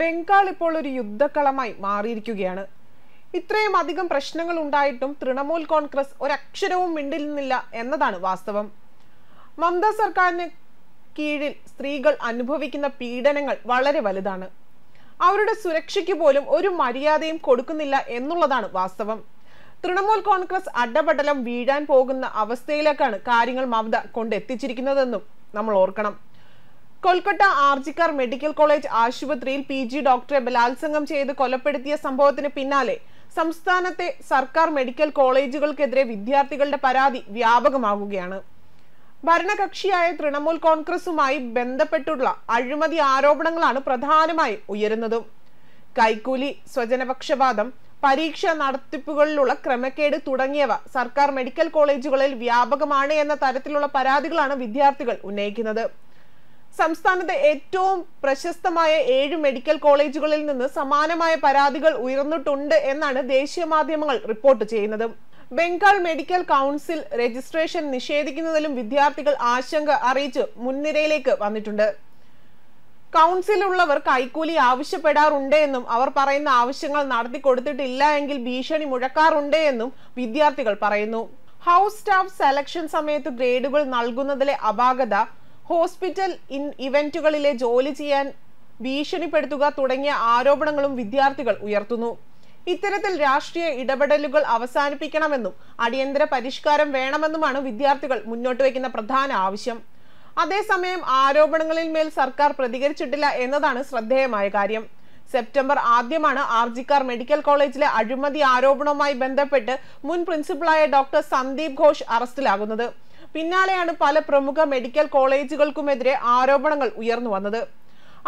ബംഗാൾ ഇപ്പോൾ ഒരു യുദ്ധക്കളമായി മാറിയിരിക്കുകയാണ് ഇത്രയും അധികം പ്രശ്നങ്ങൾ ഉണ്ടായിട്ടും തൃണമൂൽ കോൺഗ്രസ് ഒരക്ഷരവും മിണ്ടിരുന്നില്ല എന്നതാണ് വാസ്തവം മമത സർക്കാരിന് കീഴിൽ സ്ത്രീകൾ അനുഭവിക്കുന്ന പീഡനങ്ങൾ വളരെ വലുതാണ് അവരുടെ സുരക്ഷയ്ക്ക് പോലും ഒരു മര്യാദയും കൊടുക്കുന്നില്ല എന്നുള്ളതാണ് വാസ്തവം തൃണമൂൽ കോൺഗ്രസ് അടപടലം വീഴാൻ പോകുന്ന അവസ്ഥയിലേക്കാണ് കാര്യങ്ങൾ മമത കൊണ്ടെത്തിച്ചിരിക്കുന്നതെന്നും നമ്മൾ ഓർക്കണം കൊൽക്കത്ത ആർജിക്കാർ മെഡിക്കൽ കോളേജ് ആശുപത്രിയിൽ പി ജി ഡോക്ടറെ ബലാത്സംഗം ചെയ്ത് കൊലപ്പെടുത്തിയ സംഭവത്തിന് പിന്നാലെ സംസ്ഥാനത്തെ സർക്കാർ മെഡിക്കൽ കോളേജുകൾക്കെതിരെ വിദ്യാർത്ഥികളുടെ പരാതി വ്യാപകമാകുകയാണ് ഭരണകക്ഷിയായ തൃണമൂൽ കോൺഗ്രസുമായി ബന്ധപ്പെട്ടുള്ള അഴിമതി ആരോപണങ്ങളാണ് പ്രധാനമായും ഉയരുന്നതും കൈക്കൂലി സ്വജനപക്ഷപാതം പരീക്ഷ നടത്തിപ്പുകളിലുള്ള ക്രമക്കേട് തുടങ്ങിയവ സർക്കാർ മെഡിക്കൽ കോളേജുകളിൽ വ്യാപകമാണ് എന്ന തരത്തിലുള്ള പരാതികളാണ് വിദ്യാർത്ഥികൾ ഉന്നയിക്കുന്നത് സംസ്ഥാനത്തെ ഏറ്റവും പ്രശസ്തമായ ഏഴ് മെഡിക്കൽ കോളേജുകളിൽ നിന്ന് സമാനമായ പരാതികൾ ഉയർന്നിട്ടുണ്ട് എന്നാണ് ദേശീയ മാധ്യമങ്ങൾ റിപ്പോർട്ട് ചെയ്യുന്നത് ബംഗാൾ മെഡിക്കൽ കൗൺസിൽ രജിസ്ട്രേഷൻ നിഷേധിക്കുന്നതിലും വിദ്യാർത്ഥികൾ ആശങ്ക അറിയിച്ച് മുൻനിരയിലേക്ക് വന്നിട്ടുണ്ട് കൗൺസിലുള്ളവർ കൈക്കൂലി ആവശ്യപ്പെടാറുണ്ട് എന്നും അവർ പറയുന്ന ആവശ്യങ്ങൾ നടത്തി കൊടുത്തിട്ടില്ല എങ്കിൽ ഭീഷണി മുഴക്കാറുണ്ട് എന്നും വിദ്യാർത്ഥികൾ പറയുന്നു ഹൗസ് സ്റ്റാഫ് സെലക്ഷൻ സമയത്ത് ഗ്രേഡുകൾ നൽകുന്നതിലെ അപാകത ഹോസ്പിറ്റൽ ഇൻ ഇവന്റുകളിലെ ജോലി ചെയ്യാൻ ഭീഷണിപ്പെടുത്തുക തുടങ്ങിയ ആരോപണങ്ങളും വിദ്യാർത്ഥികൾ ഉയർത്തുന്നു ഇത്തരത്തിൽ രാഷ്ട്രീയ ഇടപെടലുകൾ അവസാനിപ്പിക്കണമെന്നും അടിയന്തര പരിഷ്കാരം വേണമെന്നുമാണ് വിദ്യാർത്ഥികൾ മുന്നോട്ട് വയ്ക്കുന്ന പ്രധാന ആവശ്യം അതേസമയം ആരോപണങ്ങളിൽ മേൽ സർക്കാർ പ്രതികരിച്ചിട്ടില്ല എന്നതാണ് ശ്രദ്ധേയമായ കാര്യം സെപ്റ്റംബർ ആദ്യമാണ് ആർജിക്കാർ മെഡിക്കൽ കോളേജിലെ അഴിമതി ആരോപണവുമായി ബന്ധപ്പെട്ട് മുൻ പ്രിൻസിപ്പളായ ഡോക്ടർ സന്ദീപ് ഘോഷ് അറസ്റ്റിലാകുന്നത് പിന്നാലെയാണ് പല പ്രമുഖ മെഡിക്കൽ കോളേജുകൾക്കുമെതിരെ ആരോപണങ്ങൾ ഉയർന്നു വന്നത്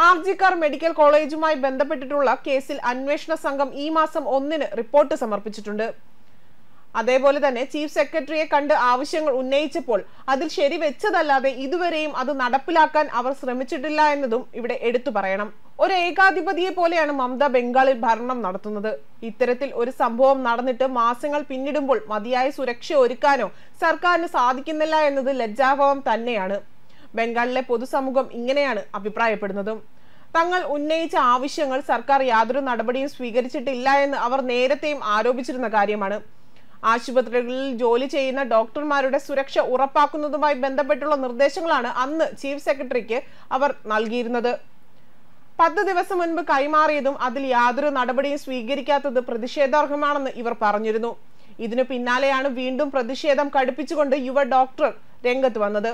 ആർജിക്കാർ മെഡിക്കൽ കോളേജുമായി ബന്ധപ്പെട്ടിട്ടുള്ള കേസിൽ അന്വേഷണ സംഘം ഈ മാസം ഒന്നിന് റിപ്പോർട്ട് സമർപ്പിച്ചിട്ടുണ്ട് അതേപോലെ തന്നെ ചീഫ് സെക്രട്ടറിയെ കണ്ട് ആവശ്യങ്ങൾ ഉന്നയിച്ചപ്പോൾ അതിൽ ശരിവെച്ചതല്ലാതെ ഇതുവരെയും അത് നടപ്പിലാക്കാൻ അവർ ശ്രമിച്ചിട്ടില്ല എന്നതും ഇവിടെ എടുത്തു പറയണം ഒരു ഏകാധിപതിയെ പോലെയാണ് മമത ബംഗാളിൽ ഭരണം നടത്തുന്നത് ഇത്തരത്തിൽ ഒരു സംഭവം നടന്നിട്ട് മാസങ്ങൾ പിന്നിടുമ്പോൾ മതിയായ സുരക്ഷ ഒരുക്കാനോ സർക്കാരിന് സാധിക്കുന്നില്ല എന്നത് ലജ്ജാഭാവം തന്നെയാണ് ബംഗാളിലെ പൊതുസമൂഹം ഇങ്ങനെയാണ് അഭിപ്രായപ്പെടുന്നതും തങ്ങൾ ഉന്നയിച്ച ആവശ്യങ്ങൾ സർക്കാർ യാതൊരു നടപടിയും സ്വീകരിച്ചിട്ടില്ല എന്ന് അവർ നേരത്തെയും ആരോപിച്ചിരുന്ന കാര്യമാണ് ആശുപത്രികളിൽ ജോലി ചെയ്യുന്ന ഡോക്ടർമാരുടെ സുരക്ഷ ഉറപ്പാക്കുന്നതുമായി ബന്ധപ്പെട്ടുള്ള നിർദ്ദേശങ്ങളാണ് അന്ന് ചീഫ് സെക്രട്ടറിക്ക് അവർ നൽകിയിരുന്നത് പത്ത് ദിവസം മുൻപ് കൈമാറിയതും അതിൽ യാതൊരു നടപടിയും സ്വീകരിക്കാത്തത് പ്രതിഷേധാർഹമാണെന്ന് ഇവർ പറഞ്ഞിരുന്നു ഇതിനു പിന്നാലെയാണ് വീണ്ടും പ്രതിഷേധം കടുപ്പിച്ചുകൊണ്ട് യുവ ഡോക്ടർ രംഗത്ത് വന്നത്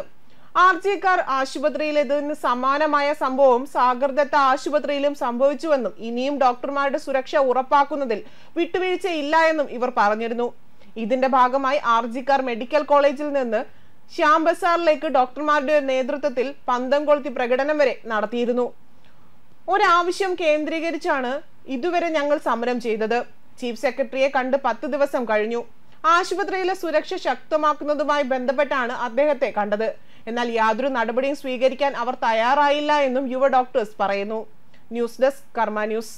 ആർ ജിക്കാർ ആശുപത്രിയിലേതിന് സമാനമായ സംഭവം സാഗർദത്ത ആശുപത്രിയിലും സംഭവിച്ചുവെന്നും ഇനിയും ഡോക്ടർമാരുടെ സുരക്ഷ ഉറപ്പാക്കുന്നതിൽ വിട്ടുവീഴ്ചയില്ല എന്നും ഇവർ പറഞ്ഞിരുന്നു ഇതിന്റെ ഭാഗമായി ആർ ജിക്കാർ മെഡിക്കൽ കോളേജിൽ നിന്ന് ശ്യാം ബസാറിലേക്ക് ഡോക്ടർമാരുടെ നേതൃത്വത്തിൽ പന്തം കൊളുത്തി പ്രകടനം വരെ നടത്തിയിരുന്നു ഒരാവശ്യം കേന്ദ്രീകരിച്ചാണ് ഇതുവരെ ഞങ്ങൾ സമരം ചെയ്തത് ചീഫ് സെക്രട്ടറിയെ കണ്ട് പത്ത് ദിവസം കഴിഞ്ഞു ആശുപത്രിയിലെ സുരക്ഷ ശക്തമാക്കുന്നതുമായി ബന്ധപ്പെട്ടാണ് അദ്ദേഹത്തെ കണ്ടത് എന്നാൽ യാതൊരു നടപടിയും സ്വീകരിക്കാൻ അവർ തയ്യാറായില്ല എന്നും യുവ ഡോക്ടേഴ്സ് പറയുന്നു ന്യൂസ് ഡെസ്ക് കർമ്മ ന്യൂസ്